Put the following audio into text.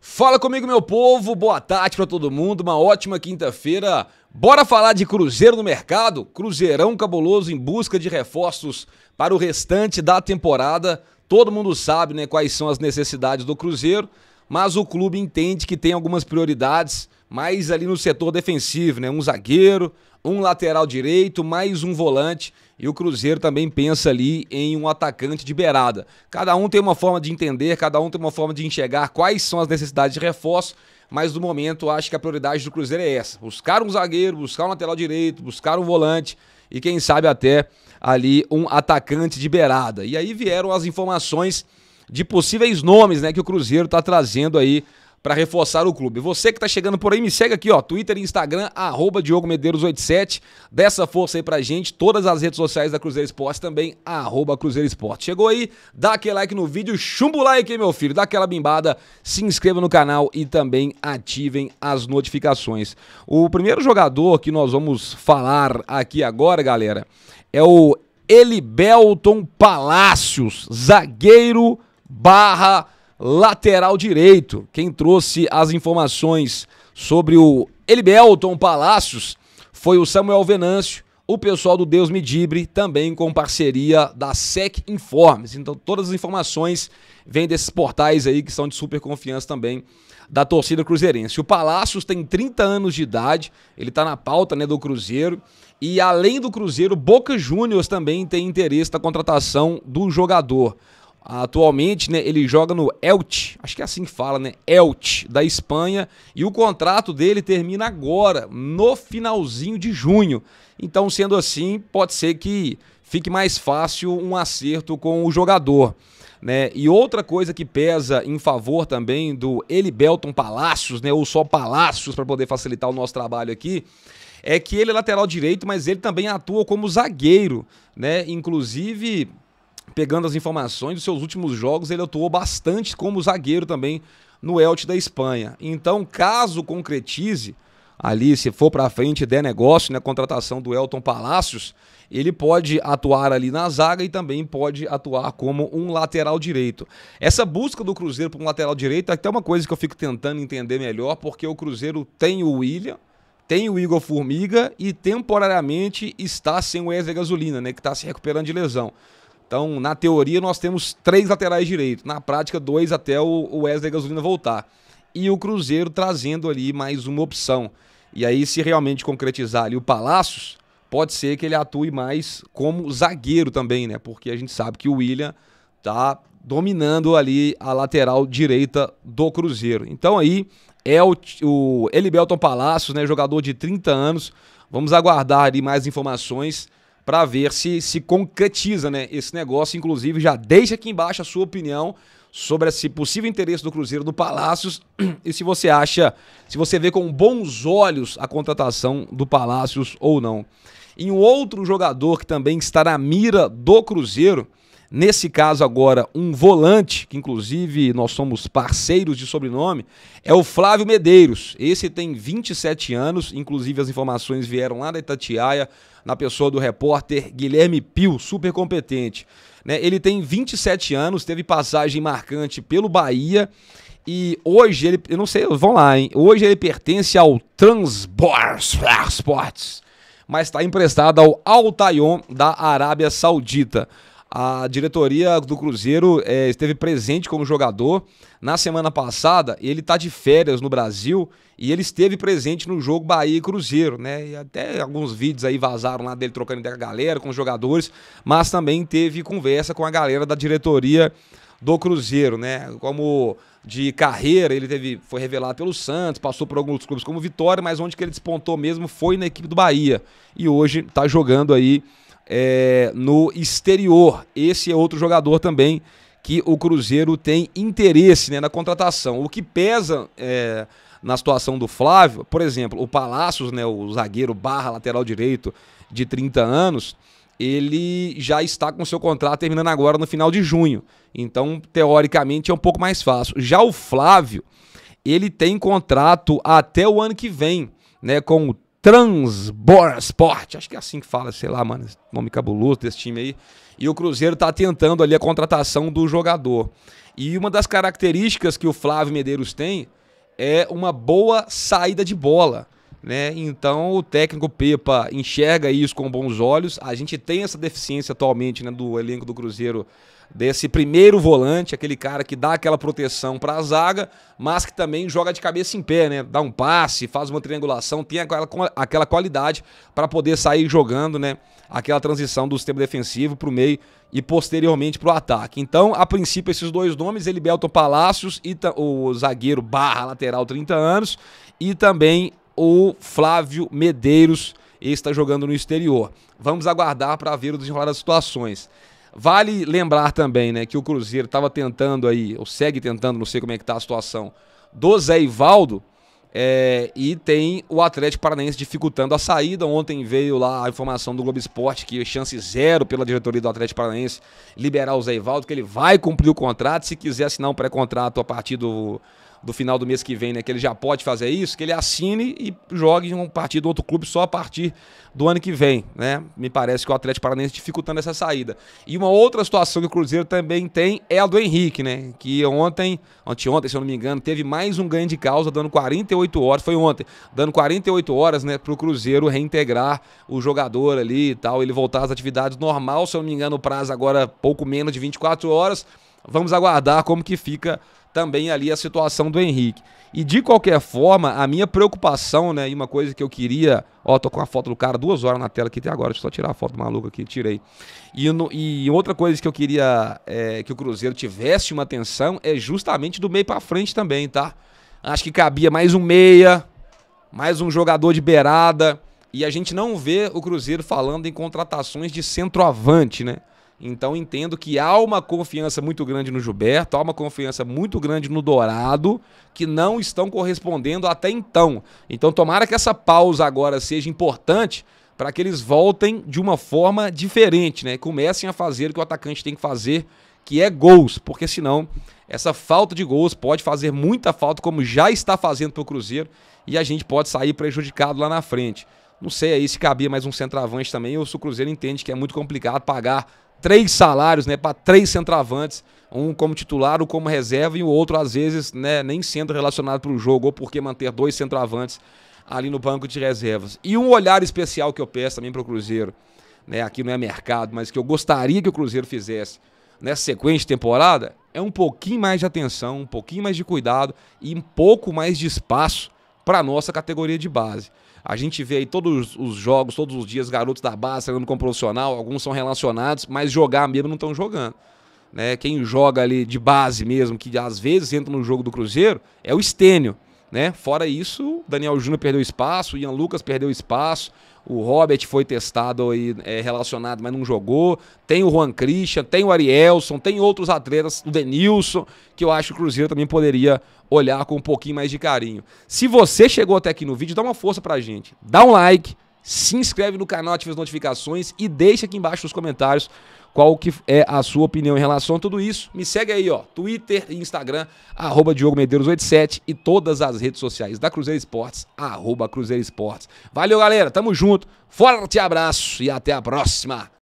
Fala comigo, meu povo. Boa tarde para todo mundo. Uma ótima quinta-feira. Bora falar de Cruzeiro no mercado? Cruzeirão cabuloso em busca de reforços para o restante da temporada. Todo mundo sabe, né, quais são as necessidades do Cruzeiro, mas o clube entende que tem algumas prioridades mais ali no setor defensivo, né? Um zagueiro, um lateral direito, mais um volante. E o Cruzeiro também pensa ali em um atacante de beirada. Cada um tem uma forma de entender, cada um tem uma forma de enxergar quais são as necessidades de reforço, mas no momento acho que a prioridade do Cruzeiro é essa: buscar um zagueiro, buscar um lateral direito, buscar um volante e quem sabe até ali um atacante de beirada. E aí vieram as informações de possíveis nomes, né, que o Cruzeiro está trazendo aí para reforçar o clube. Você que está chegando por aí, me segue aqui, ó, Twitter e Instagram, arroba Diogo Medeiros87. Dessa força aí pra gente, todas as redes sociais da Cruzeiro Esporte também, arroba Cruzeiro Esporte. Chegou aí, dá aquele like no vídeo, chumbo like, meu filho, dá aquela bimbada, se inscreva no canal e também ativem as notificações. O primeiro jogador que nós vamos falar aqui agora, galera, é o Elibelton Palácios, zagueiro barra lateral direito. Quem trouxe as informações sobre o Elibelton Palácios foi o Samuel Venâncio, o pessoal do Deus Medibre, também com parceria da SEC Informes. Então, todas as informações vêm desses portais aí que são de super confiança também da torcida cruzeirense. O Palácios tem 30 anos de idade, ele está na pauta né, do Cruzeiro. E além do Cruzeiro, Boca Juniors também tem interesse na contratação do jogador. Atualmente, né, ele joga no Elt. acho que é assim que fala, né? Elt da Espanha, e o contrato dele termina agora, no finalzinho de junho. Então, sendo assim, pode ser que fique mais fácil um acerto com o jogador. Né? E outra coisa que pesa em favor também do Eli Belton Palácios, né, ou só Palácios para poder facilitar o nosso trabalho aqui, é que ele é lateral direito, mas ele também atua como zagueiro, né? Inclusive pegando as informações dos seus últimos jogos, ele atuou bastante como zagueiro também no Elche da Espanha. Então, caso concretize ali, se for para frente der negócio, né, contratação do Elton Palacios, ele pode atuar ali na zaga e também pode atuar como um lateral direito. Essa busca do Cruzeiro para um lateral direito é até uma coisa que eu fico tentando entender melhor, porque o Cruzeiro tem o William, tem o Igor Formiga e temporariamente está sem o Wesley Gasolina, né, que está se recuperando de lesão. Então, na teoria, nós temos três laterais direitos. Na prática, dois até o Wesley Gasolina voltar. E o Cruzeiro trazendo ali mais uma opção. E aí, se realmente concretizar ali o Palácios, pode ser que ele atue mais como zagueiro também, né? Porque a gente sabe que o William tá dominando ali a lateral direita do Cruzeiro. Então aí é o, o Elibelton Palácios, né, jogador de 30 anos. Vamos aguardar ali mais informações para ver se se concretiza né, esse negócio. Inclusive, já deixa aqui embaixo a sua opinião sobre esse possível interesse do Cruzeiro do Palácios e se você acha, se você vê com bons olhos a contratação do Palácios ou não. Em um outro jogador que também está na mira do Cruzeiro, Nesse caso, agora, um volante, que inclusive nós somos parceiros de sobrenome, é o Flávio Medeiros. Esse tem 27 anos, inclusive as informações vieram lá da Itatiaia, na pessoa do repórter Guilherme Pio, super competente. Né? Ele tem 27 anos, teve passagem marcante pelo Bahia. E hoje ele, eu não sei, vão lá, hein? Hoje ele pertence ao Transports, mas está emprestado ao Altaion da Arábia Saudita. A diretoria do Cruzeiro é, esteve presente como jogador na semana passada. Ele está de férias no Brasil e ele esteve presente no jogo Bahia e Cruzeiro, né? E até alguns vídeos aí vazaram lá dele trocando ideia com a galera, com os jogadores, mas também teve conversa com a galera da diretoria do Cruzeiro, né? Como de carreira, ele teve, foi revelado pelo Santos, passou por alguns clubes como Vitória, mas onde que ele despontou mesmo foi na equipe do Bahia. E hoje está jogando aí é, no exterior. Esse é outro jogador também que o Cruzeiro tem interesse né, na contratação. O que pesa é, na situação do Flávio, por exemplo, o Palacios, né, o zagueiro barra lateral direito de 30 anos, ele já está com seu contrato terminando agora no final de junho. Então, teoricamente, é um pouco mais fácil. Já o Flávio, ele tem contrato até o ano que vem, né, com o Transport, acho que é assim que fala, sei lá, mano, nome cabuloso desse time aí. E o Cruzeiro tá tentando ali a contratação do jogador. E uma das características que o Flávio Medeiros tem é uma boa saída de bola. Né? Então o técnico Pepa enxerga isso com bons olhos. A gente tem essa deficiência atualmente né, do elenco do Cruzeiro desse primeiro volante, aquele cara que dá aquela proteção para a zaga, mas que também joga de cabeça em pé, né? Dá um passe, faz uma triangulação, tem aquela, aquela qualidade para poder sair jogando, né? Aquela transição do sistema defensivo para o meio e posteriormente para o ataque. Então, a princípio, esses dois nomes, Eliberto Palácios e o zagueiro barra lateral 30 anos, e também o Flávio Medeiros, está jogando no exterior. Vamos aguardar para ver o desenrolar das situações. Vale lembrar também, né, que o Cruzeiro estava tentando aí, ou segue tentando, não sei como é que está a situação, do Zé Ivaldo, é, e tem o Atlético Paranaense dificultando a saída. Ontem veio lá a informação do Globo Esporte que chance zero pela diretoria do Atlético Paranaense liberar o Zé Ivaldo, que ele vai cumprir o contrato. Se quiser assinar um pré-contrato a partir do, do final do mês que vem, né, que ele já pode fazer isso, que ele assine e jogue um partido do outro clube só a partir do ano que vem, né? Me parece que o Atlético Paranaense dificultando essa saída. E uma outra situação que o Cruzeiro também tem é a do Henrique, né? Que ontem, anteontem, se eu não me engano, teve mais um ganho de causa dando 48 horas, foi ontem, dando 48 horas, né, pro Cruzeiro reintegrar o jogador ali e tal, ele voltar às atividades normal, se eu não me engano, o prazo agora pouco menos de 24 horas. Vamos aguardar como que fica também ali a situação do Henrique. E de qualquer forma, a minha preocupação, né, e uma coisa que eu queria, ó, tô com a foto do cara duas horas na tela aqui até agora, deixa eu só tirar a foto maluca aqui, tirei. E, no, e outra coisa que eu queria é, que o Cruzeiro tivesse uma atenção é justamente do meio para frente também, tá? Acho que cabia mais um meia, mais um jogador de beirada, e a gente não vê o Cruzeiro falando em contratações de centroavante, né? Então entendo que há uma confiança muito grande no Gilberto, há uma confiança muito grande no Dourado, que não estão correspondendo até então. Então tomara que essa pausa agora seja importante para que eles voltem de uma forma diferente, né? Comecem a fazer o que o atacante tem que fazer, que é gols, porque senão essa falta de gols pode fazer muita falta, como já está fazendo para o Cruzeiro, e a gente pode sair prejudicado lá na frente. Não sei aí se cabia mais um centroavante também, ou se o Cruzeiro entende que é muito complicado pagar três salários, né, para três centravantes, um como titular, um como reserva e o outro às vezes, né, nem sendo relacionado para o jogo ou porque manter dois centravantes ali no banco de reservas. E um olhar especial que eu peço também para o Cruzeiro, né, aqui não é mercado, mas que eu gostaria que o Cruzeiro fizesse nessa sequência de temporada, é um pouquinho mais de atenção, um pouquinho mais de cuidado e um pouco mais de espaço para a nossa categoria de base. A gente vê aí todos os jogos, todos os dias, garotos da base treinando com profissional, alguns são relacionados, mas jogar mesmo não estão jogando. Né? Quem joga ali de base mesmo, que às vezes entra no jogo do Cruzeiro, é o Estênio né? Fora isso, Daniel Júnior perdeu espaço, Ian Lucas perdeu espaço, o Robert foi testado e é, relacionado, mas não jogou. Tem o Juan Christian, tem o Arielson, tem outros atletas, o Denilson, que eu acho que o Cruzeiro também poderia olhar com um pouquinho mais de carinho. Se você chegou até aqui no vídeo, dá uma força pra gente. Dá um like, se inscreve no canal, ativa as notificações e deixa aqui embaixo nos comentários qual que é a sua opinião em relação a tudo isso. Me segue aí, ó, Twitter e Instagram, arroba Diogo Medeiros 87 e todas as redes sociais da Cruzeiro Esportes, arroba Cruzeiro Esportes. Valeu, galera, tamo junto, forte abraço e até a próxima!